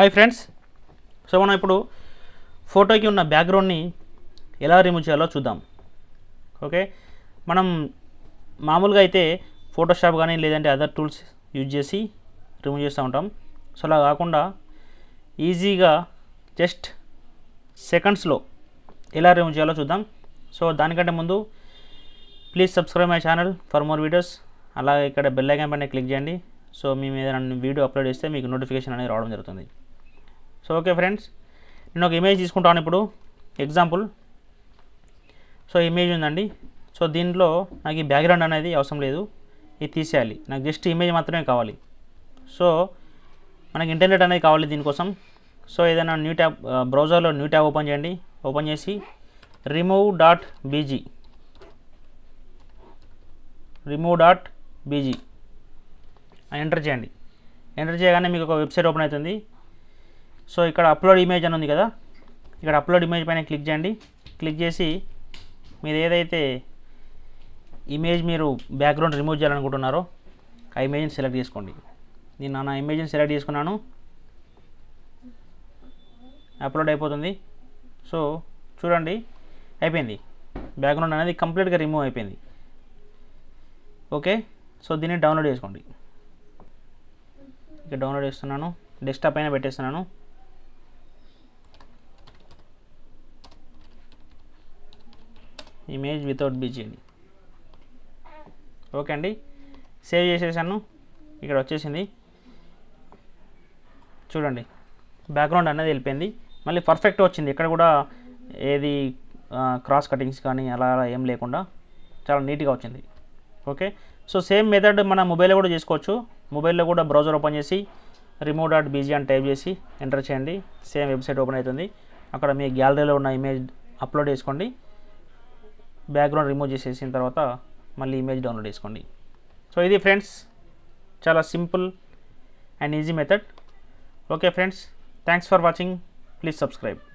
hi friends so మనం ఇప్పుడు ఫోటోకి ఉన్న బ్యాక్గ్రౌండ్ని ఎలా రిమూవ్ చేయాలో చూద్దాం ఓకే మనం మామూలుగా అయితే ఫోటోషాప్ కానీ లేదంటే అదర్ టూల్స్ యూజ్ చేసి రిమూవ్ చేస్తూ ఉంటాం సో అలా కాకుండా ఈజీగా జస్ట్ సెకండ్స్లో ఎలా రిమూవ్ చేయాలో చూద్దాం సో దానికంటే ముందు please subscribe my channel for more videos అలాగే ఇక్కడ బెల్ ఐకాన్ పైన క్లిక్ చేయండి సో మేము ఏదైనా వీడియో అప్లోడ్ చేస్తే మీకు నోటిఫికేషన్ అనేది రావడం జరుగుతుంది సో ఓకే ఫ్రెండ్స్ నేను ఒక ఇమేజ్ తీసుకుంటాను ఇప్పుడు ఎగ్జాంపుల్ సో ఇమేజ్ ఉందండి సో దీంట్లో నాకు ఈ బ్యాక్గ్రౌండ్ అనేది అవసరం లేదు ఇది తీసేయాలి నాకు జస్ట్ ఇమేజ్ మాత్రమే కావాలి సో మనకి ఇంటర్నెట్ అనేది కావాలి దీనికోసం సో ఏదైనా న్యూ ట్యాబ్ బ్రౌజర్లో న్యూ ట్యాబ్ ఓపెన్ చేయండి ఓపెన్ చేసి remove dot BG remove dot BG enter చేయండి ఎంటర్ చేయగానే మీకు ఒక వెబ్సైట్ ఓపెన్ అవుతుంది సో ఇక్కడ అప్లోడ్ ఇమేజ్ అని ఉంది కదా ఇక్కడ అప్లోడ్ ఇమేజ్ పైన క్లిక్ చేయండి క్లిక్ చేసి మీరు ఏదైతే ఇమేజ్ మీరు బ్యాక్గ్రౌండ్ రిమూవ్ చేయాలనుకుంటున్నారో ఆ ఇమేజ్ని సెలెక్ట్ చేసుకోండి నేను నా ఇమేజ్ని సెలెక్ట్ చేసుకున్నాను అప్లోడ్ అయిపోతుంది సో చూడండి అయిపోయింది బ్యాక్గ్రౌండ్ అనేది కంప్లీట్గా రిమూవ్ అయిపోయింది ఓకే సో దీన్ని డౌన్లోడ్ చేసుకోండి ఇక డౌన్లోడ్ చేస్తున్నాను డెస్క్టాప్ అయినా పెట్టేస్తున్నాను ఇమేజ్ వితౌట్ బీజీడి ఓకే అండి సేవ్ చేసేసాను ఇక్కడ వచ్చేసింది చూడండి బ్యాక్గ్రౌండ్ అనేది వెళ్ళిపోయింది మళ్ళీ పర్ఫెక్ట్ వచ్చింది ఇక్కడ కూడా ఏది క్రాస్ కటింగ్స్ కానీ అలా అలా ఏం లేకుండా చాలా నీట్గా వచ్చింది ఓకే సో సేమ్ మెథడ్ మన మొబైల్లో కూడా చేసుకోవచ్చు మొబైల్లో కూడా బ్రౌజర్ ఓపెన్ చేసి రిమూవ్ డాట్ బీజీ అని టైప్ చేసి ఎంటర్ చేయండి సేమ్ వెబ్సైట్ ఓపెన్ అవుతుంది అక్కడ మీ గ్యాలరీలో ఉన్న ఇమేజ్ అప్లోడ్ చేసుకోండి బ్యాక్గ్రౌండ్ రిమూవ్ చేసేసిన తర్వాత మళ్ళీ ఇమేజ్ డౌన్లోడ్ చేసుకోండి సో ఇది ఫ్రెండ్స్ చాలా simple and easy method okay friends thanks for watching please subscribe